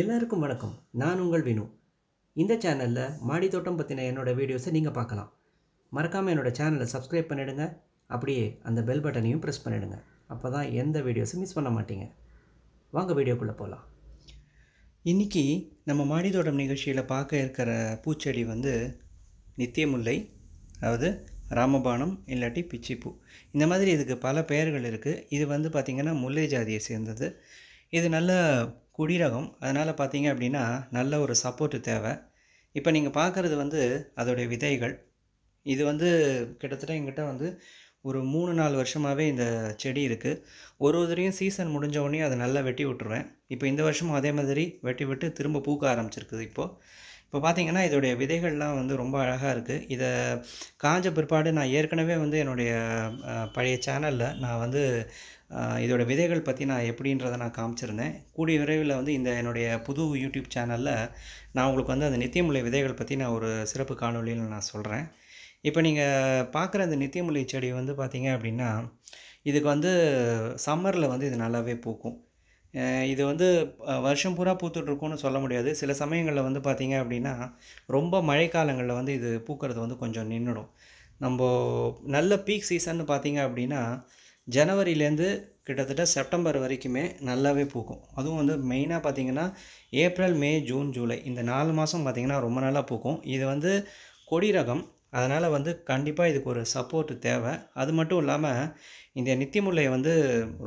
எல்லாருக்கும் வணக்கம் நான் உங்கள் வினு இந்த சேனலில் மாடி தோட்டம் பற்றின என்னோடய வீடியோஸை நீங்கள் பார்க்கலாம் மறக்காமல் என்னோடய சேனலை சப்ஸ்கிரைப் பண்ணிவிடுங்க அப்படியே அந்த பெல் பட்டனையும் ப்ரெஸ் பண்ணிவிடுங்க அப்போ தான் எந்த வீடியோஸும் மிஸ் பண்ண மாட்டீங்க வாங்க வீடியோக்குள்ளே போகலாம் இன்றைக்கி நம்ம மாடி தோட்டம் நிகழ்ச்சியில் பார்க்க இருக்கிற பூச்செடி வந்து நித்தியமுல்லை அதாவது ராமபானம் இல்லாட்டி பிச்சிப்பூ இந்த மாதிரி இதுக்கு பல பெயர்கள் இருக்குது இது வந்து பார்த்திங்கன்னா முல்லை ஜாதியை சேர்ந்தது இது நல்ல குடிரகம் அதனால் பார்த்தீங்க அப்படின்னா நல்ல ஒரு சப்போர்ட்டு தேவை இப்போ நீங்கள் பார்க்குறது வந்து அதோடைய விதைகள் இது வந்து கிட்டத்தட்ட எங்கிட்ட வந்து ஒரு மூணு நாலு வருஷமாகவே இந்த செடி இருக்குது ஒரு ஒருத்தரையும் சீசன் முடிஞ்ச உடனே அதை நல்லா வெட்டி விட்டுருவேன் இப்போ இந்த வருஷமும் அதே மாதிரி வெட்டி விட்டு திரும்ப பூக்க ஆரம்பிச்சிருக்குது இப்போது இப்போ பார்த்தீங்கன்னா இதோடைய விதைகள்லாம் வந்து ரொம்ப அழகாக இருக்குது இதை காஞ்ச பிற்பாடு நான் ஏற்கனவே வந்து என்னுடைய பழைய சேனலில் நான் வந்து இதோடய விதைகள் பற்றி நான் எப்படின்றத நான் காமிச்சிருந்தேன் கூடிய விரைவில் வந்து இந்த என்னுடைய புது யூடியூப் சேனலில் நான் உங்களுக்கு வந்து அந்த நித்தியமுலை விதைகள் பற்றி நான் ஒரு சிறப்பு காணொலியில் நான் சொல்கிறேன் இப்போ நீங்கள் பார்க்குற அந்த நித்தியமுலை செடி வந்து பார்த்திங்க அப்படின்னா இதுக்கு வந்து சம்மரில் வந்து இது நல்லாவே பூக்கும் இது வந்து வருஷம் பூரா பூத்துட்ருக்கும்னு சொல்ல முடியாது சில சமயங்களில் வந்து பார்த்திங்க அப்படின்னா ரொம்ப மழைக்காலங்களில் வந்து இது பூக்கிறது வந்து கொஞ்சம் நின்றுடும் நம்ம நல்ல பீக் சீசன்னு பார்த்திங்க அப்படின்னா ஜனவரிலேருந்து கிட்டத்தட்ட செப்டம்பர் வரைக்குமே நல்லாவே பூக்கும் அதுவும் வந்து மெயினாக பார்த்திங்கன்னா ஏப்ரல் மே ஜூன் ஜூலை இந்த நாலு மாதம் பார்த்திங்கன்னா ரொம்ப நல்லா பூக்கும் இது வந்து கொடி ரகம் அதனால் வந்து கண்டிப்பாக இதுக்கு ஒரு சப்போர்ட்டு தேவை அது மட்டும் இல்லாமல் இந்த நித்தியமுல்லை வந்து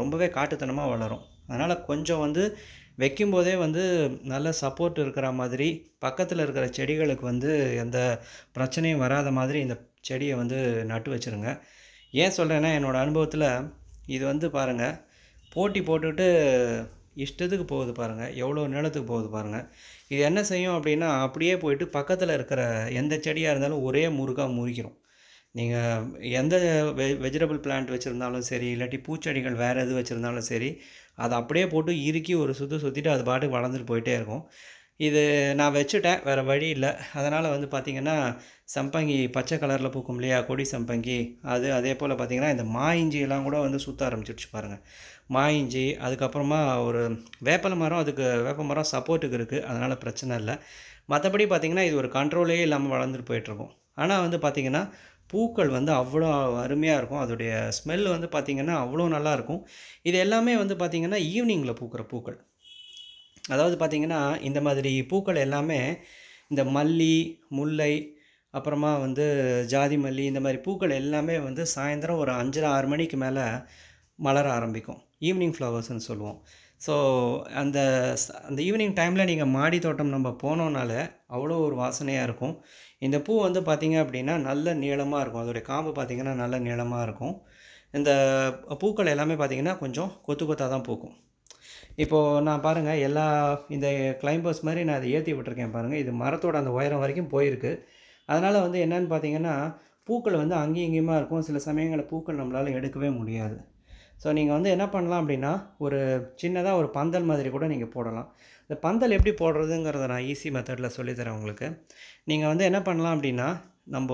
ரொம்பவே காட்டுத்தனமாக வளரும் அதனால் கொஞ்சம் வந்து வைக்கும்போதே வந்து நல்ல சப்போர்ட் இருக்கிற மாதிரி பக்கத்தில் இருக்கிற செடிகளுக்கு வந்து எந்த பிரச்சனையும் வராத மாதிரி இந்த செடியை வந்து நட்டு வச்சுருங்க ஏன் சொல்கிறேன்னா என்னோடய அனுபவத்தில் இது வந்து பாருங்கள் போட்டி போட்டுக்கிட்டு இஷ்டத்துக்கு போகுது பாருங்கள் எவ்வளோ நிலத்துக்கு போகுது பாருங்கள் இது என்ன செய்யும் அப்படின்னா அப்படியே போயிட்டு பக்கத்தில் இருக்கிற எந்த செடியாக இருந்தாலும் ஒரே முறுக்காக முறிக்கிறோம் நீங்கள் எந்த வெ வெஜிடபிள் பிளான்ட் வச்சுருந்தாலும் சரி இல்லாட்டி பூச்செடிகள் வேறு எது வச்சுருந்தாலும் சரி அதை அப்படியே போட்டு இறுக்கி ஒரு சுற்று சுற்றிட்டு அது பாட்டுக்கு வளர்ந்துட்டு போயிட்டே இருக்கும் இது நான் வச்சுட்டேன் வேறு வழி இல்லை அதனால் வந்து பார்த்திங்கன்னா சம்பங்கி பச்சை கலரில் பூக்கும் இல்லையா கொடி சம்பங்கி அது அதே போல் பார்த்திங்கன்னா இந்த மா இஞ்சியெல்லாம் கூட வந்து சுற்ற ஆரம்பிச்சிடுச்சு பாருங்கள் மாயிஞ்சி இஞ்சி அதுக்கப்புறமா ஒரு வேப்பல மரம் அதுக்கு வேப்ப மரம் சப்போர்ட்டுக்கு இருக்குது அதனால் பிரச்சனை இல்லை மற்றபடி பார்த்திங்கன்னா இது ஒரு கண்ட்ரோலே இல்லாமல் வளர்ந்துட்டு போயிட்டுருக்கும் ஆனால் வந்து பார்த்திங்கன்னா பூக்கள் வந்து அவ்வளோ அருமையாக இருக்கும் அதோடைய ஸ்மெல் வந்து பார்த்திங்கன்னா அவ்வளோ நல்லாயிருக்கும் இது எல்லாமே வந்து பார்த்திங்கன்னா ஈவினிங்கில் பூக்கிற பூக்கள் அதாவது பார்த்திங்கன்னா இந்த மாதிரி பூக்கள் எல்லாமே இந்த மல்லி முல்லை அப்புறமா வந்து ஜாதி மல்லி இந்த மாதிரி பூக்கள் எல்லாமே வந்து சாயந்தரம் ஒரு அஞ்சரை ஆறு மணிக்கு மேலே மலர ஆரம்பிக்கும் ஈவினிங் ஃப்ளவர்ஸ்னு சொல்லுவோம் ஸோ அந்த அந்த ஈவினிங் டைமில் நீங்கள் மாடி தோட்டம் நம்ம போனோனால அவ்வளோ ஒரு வாசனையாக இருக்கும் இந்த பூ வந்து பார்த்திங்க அப்படின்னா நல்ல நீளமாக இருக்கும் அதோடைய காம்பு பார்த்திங்கன்னா நல்ல நீளமாக இருக்கும் இந்த பூக்கள் எல்லாமே பார்த்திங்கன்னா கொஞ்சம் கொத்து கொத்தாக தான் பூக்கும் இப்போது நான் பாருங்கள் எல்லா இந்த கிளைம்பர்ஸ் மாதிரி நான் அதை ஏற்றி விட்டுருக்கேன் பாருங்கள் இது மரத்தோட அந்த உயரம் வரைக்கும் போயிருக்கு அதனால் வந்து என்னென்னு பார்த்தீங்கன்னா பூக்கள் வந்து அங்கேயும் இங்கேயுமா இருக்கும் சில சமயங்களில் பூக்கள் நம்மளால் எடுக்கவே முடியாது ஸோ நீங்கள் வந்து என்ன பண்ணலாம் அப்படின்னா ஒரு சின்னதாக ஒரு பந்தல் மாதிரி கூட நீங்கள் போடலாம் இந்த பந்தல் எப்படி போடுறதுங்கிறத நான் ஈஸி மெத்தடில் சொல்லித்தரேன் உங்களுக்கு நீங்கள் வந்து என்ன பண்ணலாம் அப்படின்னா நம்ம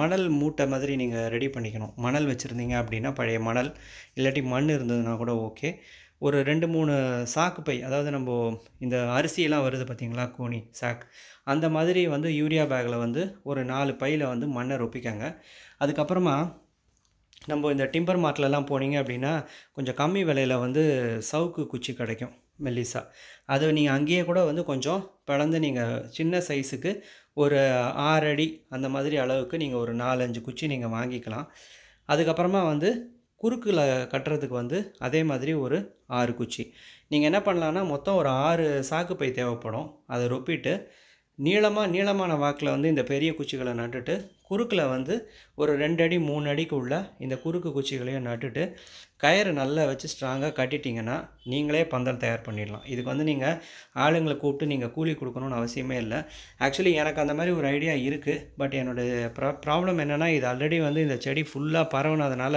மணல் மூட்டை மாதிரி நீங்கள் ரெடி பண்ணிக்கணும் மணல் வச்சுருந்தீங்க அப்படின்னா பழைய மணல் இல்லாட்டி மண் இருந்ததுன்னா கூட ஓகே ஒரு ரெண்டு மூணு சாக்கு பை அதாவது நம்ம இந்த அரிசியெல்லாம் வருது பார்த்திங்களா கோணி சாக் அந்த மாதிரி வந்து யூரியா பேக்கில் வந்து ஒரு நாலு பையில் வந்து மண்ணை ரொப்பிக்காங்க அதுக்கப்புறமா நம்ம இந்த டிம்பர் மார்ட்லலாம் போனீங்க அப்படின்னா கொஞ்சம் கம்மி விலையில் வந்து சவுக்கு குச்சி கிடைக்கும் மெல்லிசா அது நீங்கள் அங்கேயே கூட வந்து கொஞ்சம் பிளந்து நீங்கள் சின்ன சைஸுக்கு ஒரு ஆறடி அந்த மாதிரி அளவுக்கு நீங்கள் ஒரு நாலஞ்சு குச்சி நீங்கள் வாங்கிக்கலாம் அதுக்கப்புறமா வந்து குறுக்கில் கட்டுறதுக்கு வந்து அதே மாதிரி ஒரு ஆறு குச்சி நீங்கள் என்ன பண்ணலான்னா மொத்தம் ஒரு ஆறு சாக்கு பை தேவைப்படும் அதை ரொப்பிட்டு நீளமாக நீளமான வாக்கில் வந்து இந்த பெரிய குச்சிகளை நட்டுட்டு குறுக்கில் வந்து ஒரு ரெண்டு அடி மூணு அடிக்கு உள்ள இந்த குறுக்கு குச்சிகளையும் நட்டுட்டு கயிறு நல்லா வச்சு ஸ்ட்ராங்காக கட்டிட்டிங்கன்னா நீங்களே பந்தல் தயார் பண்ணிடலாம் இதுக்கு வந்து நீங்கள் ஆளுங்களை கூப்பிட்டு நீங்கள் கூலி கொடுக்கணும்னு அவசியமே இல்லை ஆக்சுவலி எனக்கு அந்த மாதிரி ஒரு ஐடியா இருக்குது பட் என்னோடய ப்ரா ப்ராப்ளம் என்னென்னா இது ஆல்ரெடி வந்து இந்த செடி ஃபுல்லாக பரவுனதுனால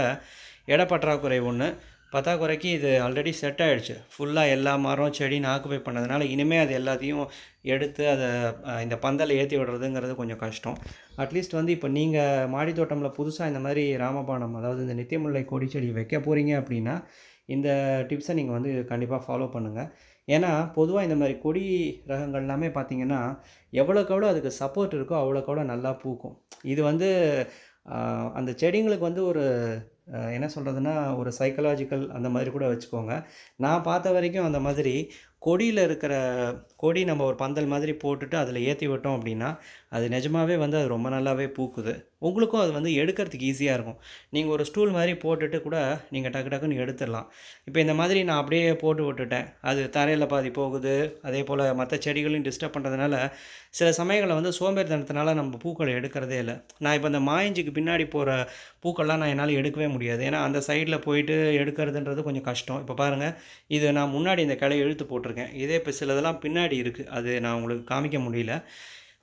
இடப்பற்றாக்குறை ஒன்று பற்றாக்குறைக்கு இது ஆல்ரெடி செட் ஆகிடுச்சு ஃபுல்லாக எல்லா மரம் செடின்னு ஆக்குபை பண்ணதுனால இனிமேல் அது எல்லாத்தையும் எடுத்து அதை இந்த பந்தலை ஏற்றி விடுறதுங்கிறது கொஞ்சம் கஷ்டம் அட்லீஸ்ட் வந்து இப்போ நீங்கள் மாடி தோட்டமில் புதுசாக இந்த மாதிரி ராமபானம் அதாவது இந்த நித்தியமுல்லை கொடி செடி வைக்க போகிறீங்க அப்படின்னா இந்த டிப்ஸை நீங்கள் வந்து கண்டிப்பாக ஃபாலோ பண்ணுங்கள் ஏன்னா பொதுவாக இந்த மாதிரி கொடி ரகங்கள் எல்லாமே பார்த்திங்கன்னா எவ்வளோக்கெவ்வளோ அதுக்கு சப்போர்ட் இருக்கோ அவ்வளோக்கெவ்வளோ நல்லா பூக்கும் இது வந்து அந்த செடிங்களுக்கு வந்து ஒரு என்ன சொல்கிறதுனா ஒரு சைக்கலாஜிக்கல் அந்த மாதிரி கூட வச்சுக்கோங்க நான் பார்த்த வரைக்கும் அந்த மாதிரி கொடியில் இருக்கிற கொடி நம்ம ஒரு பந்தல் மாதிரி போட்டுட்டு அதில் ஏற்றி விட்டோம் அப்படின்னா அது நிஜமாகவே வந்து அது ரொம்ப நல்லாவே பூக்குது உங்களுக்கும் அது வந்து எடுக்கிறதுக்கு ஈஸியாக இருக்கும் நீங்கள் ஒரு ஸ்டூல் மாதிரி போட்டுட்டு கூட நீங்கள் டக்கு டக்குன்னு எடுத்துடலாம் இப்போ இந்த மாதிரி நான் அப்படியே போட்டு விட்டுட்டேன் அது தரையில் பாதி போகுது அதே போல் மற்ற செடிகளையும் டிஸ்டர்ப் பண்ணுறதுனால சில சமயங்களில் வந்து சோம்பேறித்தனத்தினால நம்ம பூக்களை எடுக்கிறதே இல்லை நான் இப்போ இந்த மாயஞ்சிக்கு பின்னாடி போகிற பூக்கள்லாம் நான் என்னால் எடுக்கவே முடியாது ஏன்னா அந்த சைடில் போயிட்டு எடுக்கிறதுன்றது கொஞ்சம் கஷ்டம் இப்போ பாருங்கள் இது நான் முன்னாடி இந்த கிளை இழுத்து போட்டிருக்கேன் போட்டிருக்கேன் இதே இப்போ சிலதெல்லாம் பின்னாடி இருக்குது அது நான் உங்களுக்கு காமிக்க முடியல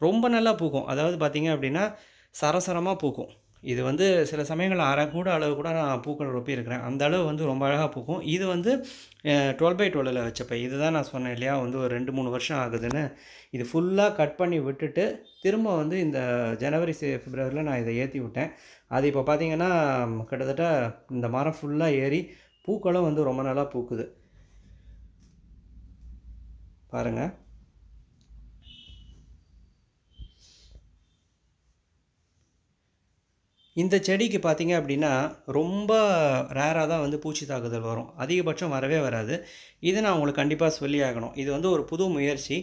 ரொம்ப நல்லா பூக்கும் அதாவது பார்த்திங்க அப்படின்னா சரசரமாக பூக்கும் இது வந்து சில சமயங்களில் அரை கூட அளவு கூட நான் பூக்கள் ரொப்பியிருக்கிறேன் அந்த அளவு வந்து ரொம்ப அழகாக பூக்கும் இது வந்து டுவெல் பை டுவெலில் வச்சப்போ இது தான் நான் சொன்னேன் இல்லையா வந்து ஒரு ரெண்டு மூணு வருஷம் ஆகுதுன்னு இது ஃபுல்லாக கட் பண்ணி விட்டுட்டு திரும்ப வந்து இந்த ஜனவரி பிப்ரவரியில் நான் இதை ஏற்றி விட்டேன் அது இப்போ பார்த்திங்கன்னா கிட்டத்தட்ட இந்த மரம் ஃபுல்லாக ஏறி பூக்களும் வந்து ரொம்ப நல்லா பூக்குது பாருங்கள் இந்த செடிக்கு பார்த்தீங்க அப்படின்னா ரொம்ப ரேராக தான் வந்து பூச்சி தாக்குதல் வரும் அதிகபட்சம் வரவே வராது இது நான் உங்களுக்கு கண்டிப்பாக சொல்லி ஆகணும் இது வந்து ஒரு புது முயற்சி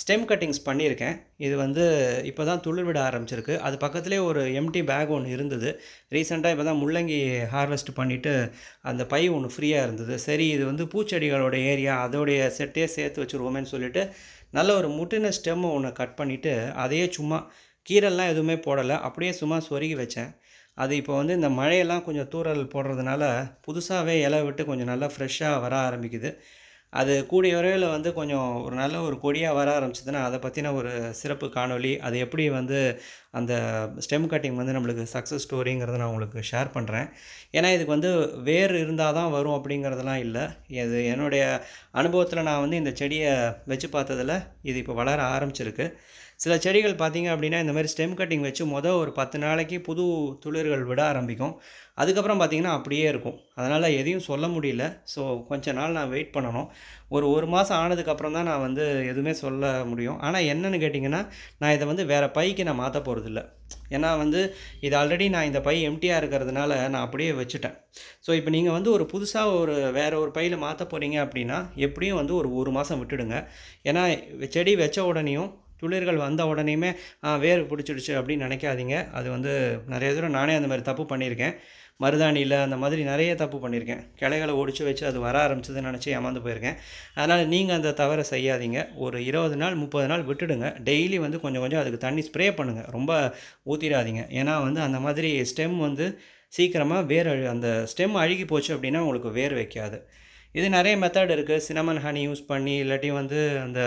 ஸ்டெம் கட்டிங்ஸ் பண்ணியிருக்கேன் இது வந்து இப்போ தான் துளிர் விட ஆரம்பிச்சிருக்கு அது பக்கத்துலேயே ஒரு எம்டி பேக் ஒன்று இருந்தது ரீசெண்டாக இப்போ தான் முள்ளங்கி ஹார்வெஸ்ட் பண்ணிவிட்டு அந்த பை ஒன்று ஃப்ரீயாக இருந்தது சரி இது வந்து பூச்செடிகளோட ஏரியா அதோடைய செட்டே சேர்த்து வச்சுருவோமேன்னு சொல்லிவிட்டு நல்ல ஒரு முட்டின ஸ்டெம்மை ஒன்று கட் பண்ணிவிட்டு அதையே சும்மா கீரெல்லாம் எதுவுமே போடலை அப்படியே சும்மா சொருகி வச்சேன் அது இப்போ வந்து இந்த மழையெல்லாம் கொஞ்சம் தூரல் போடுறதுனால புதுசாகவே இலை விட்டு கொஞ்சம் நல்லா ஃப்ரெஷ்ஷாக வர ஆரம்பிக்குது அது கூடிய வரையில் வந்து கொஞ்சம் ஒரு நல்ல ஒரு கொடியாக வர ஆரம்பிச்சதுன்னா அதை பற்றின ஒரு சிறப்பு காணொலி அது எப்படி வந்து அந்த ஸ்டெம் கட்டிங் வந்து நம்மளுக்கு சக்ஸஸ் ஸ்டோரிங்கிறத நான் உங்களுக்கு ஷேர் பண்ணுறேன் ஏன்னா இதுக்கு வந்து வேர் இருந்தால் தான் வரும் அப்படிங்கிறதெல்லாம் இல்லை இது என்னுடைய அனுபவத்தில் நான் வந்து இந்த செடியை வச்சு பார்த்ததில் இது இப்போ வளர ஆரம்பிச்சிருக்கு சில செடிகள் பார்த்திங்க அப்படின்னா இந்த மாதிரி ஸ்டெம் கட்டிங் வச்சு மொதல் ஒரு பத்து நாளைக்கு புது துளிர்கள் விட ஆரம்பிக்கும் அதுக்கப்புறம் பார்த்திங்கன்னா அப்படியே இருக்கும் அதனால் எதையும் சொல்ல முடியல ஸோ கொஞ்ச நாள் நான் வெயிட் பண்ணணும் ஒரு ஒரு மாதம் ஆனதுக்கப்புறம் தான் நான் வந்து எதுவுமே சொல்ல முடியும் ஆனால் என்னென்னு கேட்டிங்கன்னா நான் இதை வந்து வேறு பைக்கு நான் மாற்ற போகிறதில்ல ஏன்னா வந்து இது ஆல்ரெடி நான் இந்த பை எம்டியாக இருக்கிறதுனால நான் அப்படியே வச்சுட்டேன் ஸோ இப்போ நீங்கள் வந்து ஒரு புதுசாக ஒரு வேறு ஒரு பையில் மாற்ற போகிறீங்க அப்படின்னா எப்படியும் வந்து ஒரு ஒரு மாதம் விட்டுடுங்க ஏன்னா செடி வச்ச உடனேயும் துளிர்கள் வந்த உடனேயுமே வேர் பிடிச்சிடுச்சு அப்படின்னு நினைக்காதீங்க அது வந்து நிறைய தூரம் நானே அந்த மாதிரி தப்பு பண்ணியிருக்கேன் மருதாணியில் அந்த மாதிரி நிறைய தப்பு பண்ணியிருக்கேன் கிளைகளை ஒடிச்சு வச்சு அது வர ஆரம்பிச்சதுன்னு நினச்சி ஏமாந்து போயிருக்கேன் அதனால் நீங்கள் அந்த தவறை செய்யாதீங்க ஒரு இருபது நாள் முப்பது நாள் விட்டுடுங்க டெய்லி வந்து கொஞ்சம் கொஞ்சம் அதுக்கு தண்ணி ஸ்ப்ரே பண்ணுங்கள் ரொம்ப ஊற்றிடாதீங்க ஏன்னா வந்து அந்த மாதிரி ஸ்டெம் வந்து சீக்கிரமாக வேர் அந்த ஸ்டெம் அழுகி போச்சு அப்படின்னா உங்களுக்கு வேர் வைக்காது இது நிறைய மெத்தட் இருக்குது சினமன் ஹனி யூஸ் பண்ணி இல்லாட்டி வந்து அந்த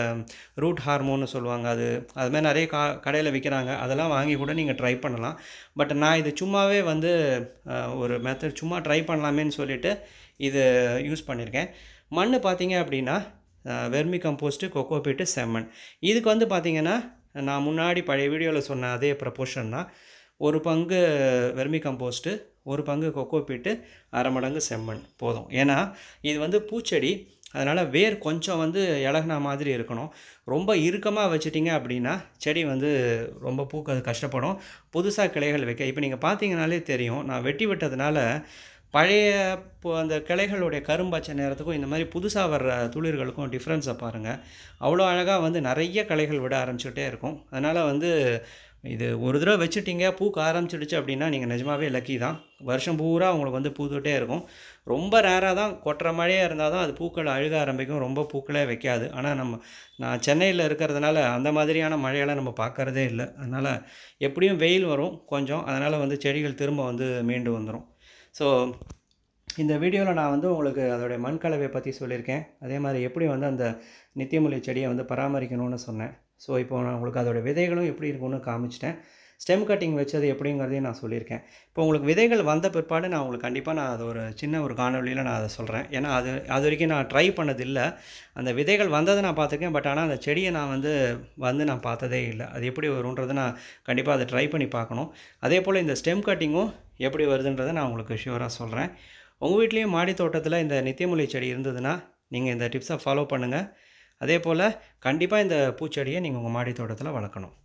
ரூட் ஹார்மோன்னு சொல்லுவாங்க அது அது மாதிரி நிறைய கா கடையில் விற்கிறாங்க அதெல்லாம் வாங்கி கூட நீங்கள் ட்ரை பண்ணலாம் பட் நான் இது சும்மாவே வந்து ஒரு மெத்தட் சும்மா ட்ரை பண்ணலாமேன்னு சொல்லிவிட்டு இது யூஸ் பண்ணியிருக்கேன் மண் பார்த்தீங்க அப்படின்னா வெர்மி கம்போஸ்ட்டு கொக்கோபீட்டு செம்மண் இதுக்கு வந்து பார்த்திங்கன்னா நான் முன்னாடி பழைய வீடியோவில் சொன்ன அதே ப்ரப்போஷன் தான் ஒரு பங்கு வெர்மி கம்போஸ்ட்டு ஒரு பங்கு கொக்கோ பீட்டு அரை மடங்கு செம்மண் போதும் ஏன்னா இது வந்து பூச்செடி அதனால் வேர் கொஞ்சம் வந்து இலகுனா மாதிரி இருக்கணும் ரொம்ப இறுக்கமாக வச்சுட்டிங்க அப்படின்னா செடி வந்து ரொம்ப பூக்க கஷ்டப்படும் புதுசாக கிளைகள் வைக்க இப்போ நீங்கள் பார்த்தீங்கனாலே தெரியும் நான் வெட்டி விட்டதுனால பழைய அந்த கிளைகளுடைய கரும்பச்ச நேரத்துக்கும் இந்த மாதிரி புதுசாக வர்ற துளிர்களுக்கும் டிஃப்ரென்ஸை பாருங்கள் அவ்வளோ அழகாக வந்து நிறைய கிளைகள் விட ஆரம்பிச்சுட்டே இருக்கும் அதனால் வந்து இது ஒரு தடவை வச்சுட்டிங்க பூக்க ஆரம்பிச்சிடுச்சு அப்படின்னா நீங்கள் நிஜமாவே லக்கி தான் வருஷம் பூரா உங்களுக்கு வந்து பூத்துகிட்டே இருக்கும் ரொம்ப ரேராக தான் கொட்டுற மழையாக இருந்தால் தான் அது பூக்களை அழுக ஆரம்பிக்கும் ரொம்ப பூக்களே வைக்காது ஆனால் நம்ம நான் சென்னையில் இருக்கிறதுனால அந்த மாதிரியான மழையெல்லாம் நம்ம பார்க்குறதே இல்லை அதனால் எப்படியும் வெயில் வரும் கொஞ்சம் அதனால் வந்து செடிகள் திரும்ப வந்து மீண்டு வந்துடும் ஸோ இந்த வீடியோவில் நான் வந்து உங்களுக்கு அதோடைய மண் கலவையை பற்றி சொல்லியிருக்கேன் அதே மாதிரி எப்படி வந்து அந்த நித்தியமொழி செடியை வந்து பராமரிக்கணும்னு சொன்னேன் ஸோ இப்போ நான் உங்களுக்கு அதோட விதைகளும் எப்படி இருக்கும்னு காமிச்சிட்டேன் ஸ்டெம் கட்டிங் வச்சது எப்படிங்கிறதையும் நான் சொல்லியிருக்கேன் இப்போ உங்களுக்கு விதைகள் வந்த பிற்பாடு நான் உங்களுக்கு கண்டிப்பாக நான் அது ஒரு சின்ன ஒரு காணொலியில் நான் அதை சொல்கிறேன் ஏன்னா அது அது வரைக்கும் நான் ட்ரை பண்ணதில்லை அந்த விதைகள் வந்ததை நான் பார்த்துருக்கேன் பட் ஆனால் அந்த செடியை நான் வந்து வந்து நான் பார்த்ததே இல்லை அது எப்படி வருன்றது நான் கண்டிப்பாக அதை ட்ரை பண்ணி பார்க்கணும் அதே போல் இந்த ஸ்டெம் கட்டிங்கும் எப்படி வருதுன்றதை நான் உங்களுக்கு ஷியூராக சொல்கிறேன் உங்கள் வீட்லேயும் மாடி தோட்டத்தில் இந்த நித்தியமொழி செடி இருந்ததுன்னா நீங்கள் இந்த டிப்ஸை ஃபாலோ பண்ணுங்கள் அதே போல் கண்டிப்பாக இந்த பூச்செடியை நீங்கள் உங்கள் மாடி தோட்டத்தில் வளர்க்கணும்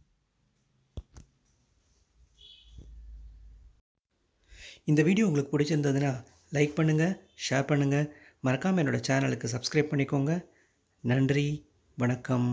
இந்த வீடியோ உங்களுக்கு பிடிச்சிருந்ததுன்னா லைக் பண்ணுங்கள் ஷேர் பண்ணுங்கள் மறக்காமல் என்னோடய சேனலுக்கு சப்ஸ்கிரைப் பண்ணிக்கோங்க நன்றி வணக்கம்